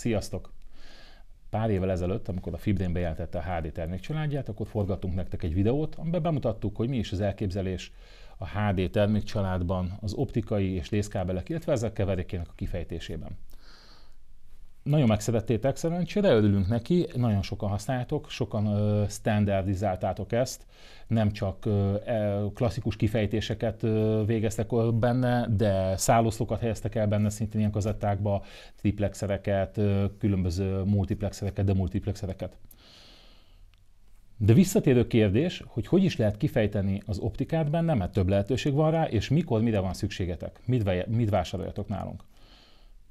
Sziasztok! Pár évvel ezelőtt, amikor a Fibrén bejelentette a HD termékcsaládját, akkor forgattunk nektek egy videót, amiben bemutattuk, hogy mi is az elképzelés a HD termékcsaládban az optikai és részkábelek, illetve ezek keverékének a kifejtésében nagyon megszerettétek szerencsére, örülünk neki, nagyon sokan használjátok, sokan ö, standardizáltátok ezt, nem csak ö, e, klasszikus kifejtéseket ö, végeztek benne, de száloszlókat helyeztek el benne szintén ilyen kazettákba, triplexereket, ö, különböző multiplexereket, de multiplexereket. De visszatérő kérdés, hogy hogy is lehet kifejteni az optikát benne, mert több lehetőség van rá, és mikor, mire van szükségetek, mit, mit vásároljatok nálunk.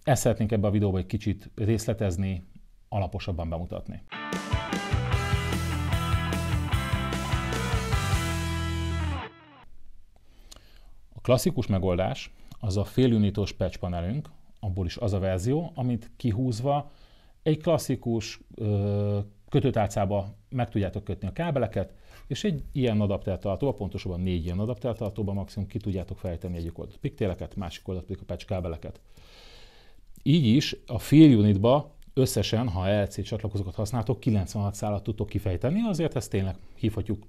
Ezt szeretnénk ebbe a videóba egy kicsit részletezni, alaposabban bemutatni. A klasszikus megoldás az a félunitos patch panelünk, abból is az a verzió, amit kihúzva egy klasszikus ö, kötőtálcába meg tudjátok kötni a kábeleket, és egy ilyen adaptertartóba, pontosabban négy ilyen adaptertartóba maximum ki tudjátok fejteni egyik oldalt piktéleket, másik oldalt pedig a patch kábeleket. Így is a fél unitba összesen, ha LC e csatlakozókat használtok, 96 szállat tudtok kifejteni, azért ezt tényleg hívhatjuk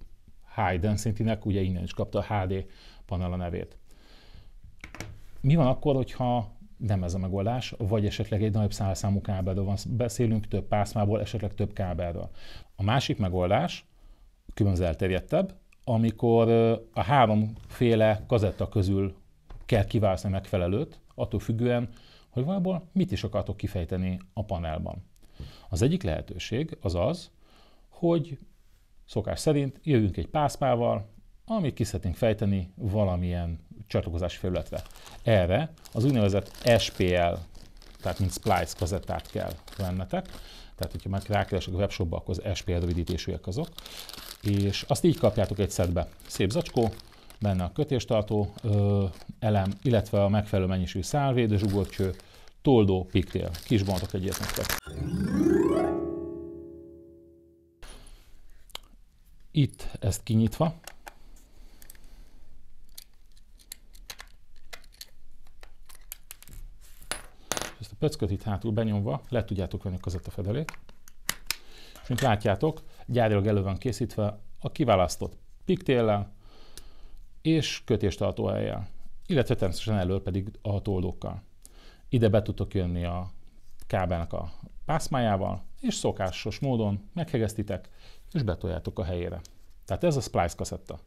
high density-nek, ugye innen is kapta a HD panel a nevét. Mi van akkor, hogyha nem ez a megoldás, vagy esetleg egy nagyobb szálszámú kábelről van, beszélünk több pászmából, esetleg több kábelről. A másik megoldás, különböző elterjedtebb, amikor a háromféle kazetta közül kell kiválasztani megfelelőt, attól függően, hogy valahol mit is akartok kifejteni a panelban. Az egyik lehetőség az az, hogy szokás szerint jövünk egy pászmával, amit ki szeretnénk fejteni valamilyen csatlakozási felületre. Erre az úgynevezett SPL, tehát mint splice kazettát kell vennetek, tehát hogyha már rákeresek a webshopba, akkor az SPL rövidítésűek azok, és azt így kapjátok egy szedbe. Szép zacskó, benne a kötéstartó ö, elem, illetve a megfelelő mennyiségű szálvédő zsugorcső, toldó, piktél. Kis bontok egy ilyet nektek. Itt ezt kinyitva, ezt a pöcköt itt hátul benyomva, le tudjátok venni a fedelét. És mint látjátok, gyárilag elő van készítve a kiválasztott piktéllel és kötéstartó helyjel, illetve természetesen elől pedig a toldókkal ide be tudtok jönni a kábelnek a pászmájával, és szokásos módon meghegesztitek, és betoljátok a helyére. Tehát ez a splice kaszetta.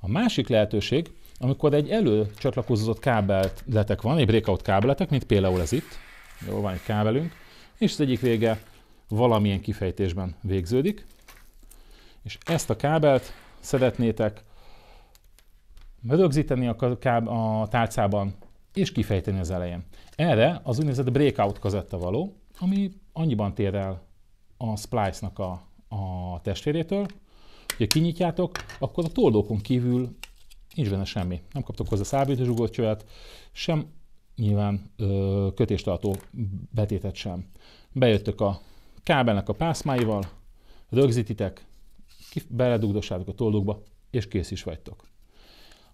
A másik lehetőség, amikor egy előcsatlakozott kábeletek van, egy breakout kábeletek, mint például ez itt, jó van egy kábelünk, és az egyik vége valamilyen kifejtésben végződik, és ezt a kábelt szeretnétek rögzíteni a, káb- a tálcában, és kifejteni az elején. Erre az úgynevezett breakout kazetta való, ami annyiban tér el a splice-nak a, a testvérétől, hogyha kinyitjátok, akkor a toldókon kívül nincs benne semmi. Nem kaptok hozzá szábító csövet, sem nyilván ö, kötéstartó betétet sem. Bejöttök a kábelnek a pászmáival, rögzítitek, beledugdossátok a toldókba, és kész is vagytok.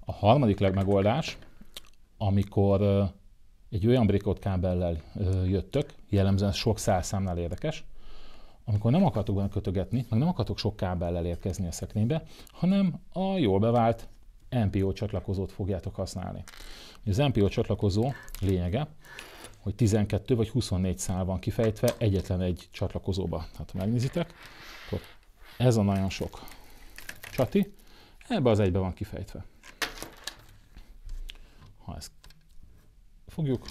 A harmadik legmegoldás, amikor egy olyan brikot kábellel jöttök, jellemzően sok százszámnál érdekes, amikor nem akartok benne kötögetni, meg nem akartok sok kábellel érkezni a szekrénybe, hanem a jól bevált NPO csatlakozót fogjátok használni. Az NPO csatlakozó lényege, hogy 12 vagy 24 szál van kifejtve egyetlen egy csatlakozóba. Hát ha megnézitek, akkor ez a nagyon sok csati, ebbe az egybe van kifejtve ha ezt fogjuk,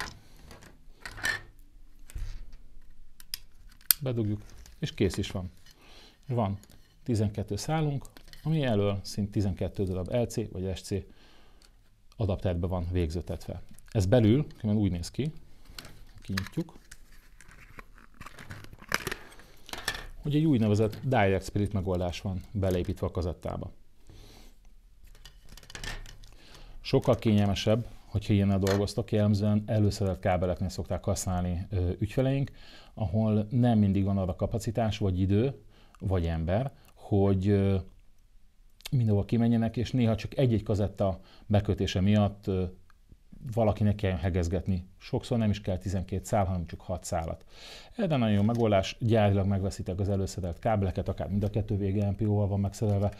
bedugjuk, és kész is van. Van 12 szálunk, ami elől szint 12 darab LC vagy SC adapterbe van végzőtetve. Ez belül különben úgy néz ki, kinyitjuk, hogy egy úgynevezett Direct Spirit megoldás van beleépítve a kazettába. Sokkal kényelmesebb hogyha ilyennel dolgoztak, jellemzően előszedett kábeleknél szokták használni ö, ügyfeleink, ahol nem mindig van arra kapacitás, vagy idő, vagy ember, hogy ö, mindenhol kimenjenek, és néha csak egy-egy kazetta bekötése miatt ö, valakinek kell hegezgetni. Sokszor nem is kell 12 szál, hanem csak 6 szálat. Erre nagyon jó megoldás, gyárilag megveszitek az előszedett kábeleket, akár mind a kettő vége NPO-val van megszerelve,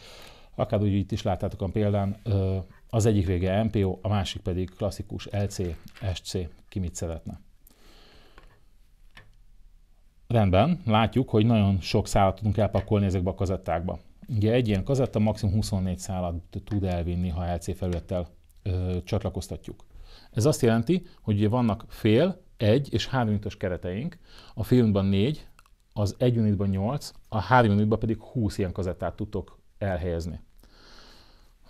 akár úgy itt is láttátok a példán, ö, az egyik vége MPO, a másik pedig klasszikus LC, SC, ki mit szeretne. Rendben, látjuk, hogy nagyon sok szálat tudunk elpakolni ezekbe a kazettákba. Ugye egy ilyen kazetta maximum 24 szálat tud elvinni, ha LC felülettel ö, csatlakoztatjuk. Ez azt jelenti, hogy vannak fél, egy és három unitos kereteink, a fél unitban négy, az egy unitban nyolc, a három unitban pedig 20 ilyen kazettát tudtok elhelyezni.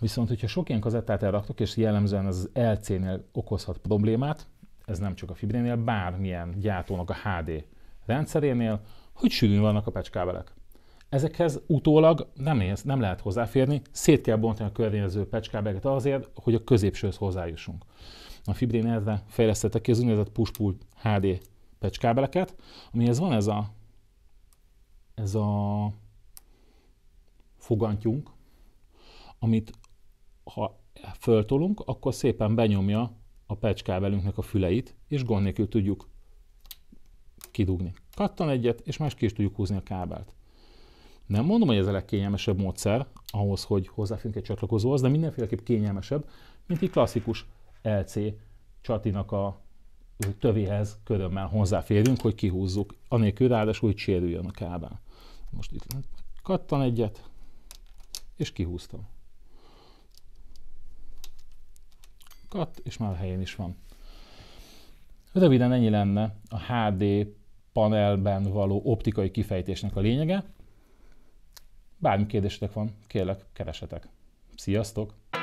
Viszont, hogyha sok ilyen kazettát elraktok, és jellemzően az LC-nél okozhat problémát, ez nem csak a fibrénél, bármilyen gyártónak a HD rendszerénél, hogy sűrűn vannak a pecskábelek. Ezekhez utólag nem, néz, nem lehet hozzáférni, szét kell bontani a környező pecskábeleket azért, hogy a középsőhöz hozzájussunk. A fibrén erre fejlesztettek ki az úgynevezett push-pull HD pecskábeleket, amihez van ez a, ez a fogantyunk, amit ha föltolunk, akkor szépen benyomja a patch kábelünknek a füleit, és gond nélkül tudjuk kidugni. Kattan egyet, és más ki is tudjuk húzni a kábelt. Nem mondom, hogy ez a legkényelmesebb módszer ahhoz, hogy hozzáférünk egy csatlakozóhoz, de mindenféleképp kényelmesebb, mint egy klasszikus LC csatinak a tövéhez körömmel hozzáférjünk, hogy kihúzzuk, anélkül ráadásul, hogy sérüljön a kábel. Most itt kattan egyet, és kihúztam. katt, és már a helyén is van. Röviden ennyi lenne a HD panelben való optikai kifejtésnek a lényege. Bármi kérdésetek van, kérlek, keresetek. Sziasztok!